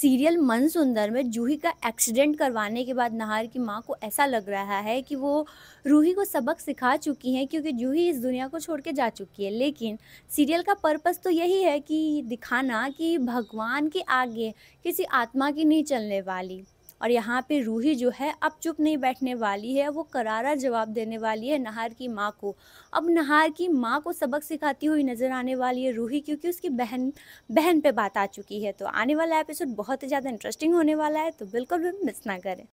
serial मन सुंदर में जूही का एक्सीडेंट करवाने के बाद नहार की माँ को ऐसा लग रहा है कि वो रूही को सबक सिखा चुकी हैं क्योंकि जूही इस दुनिया को छोड़ के जा चुकी है लेकिन सीरियल का पर्पस तो यही है कि दिखाना कि भगवान के आगे किसी आत्मा की नहीं चलने वाली और यहाँ पे रूही जो है अब चुप नहीं बैठने वाली है वो करारा जवाब देने वाली है नहार की माँ को अब नहार की माँ को सबक सिखाती हुई नज़र आने वाली है रूही क्योंकि उसकी बहन बहन पे बात आ चुकी है तो आने वाला एपिसोड बहुत ज़्यादा इंटरेस्टिंग होने वाला है तो बिल्कुल भी मिस ना करें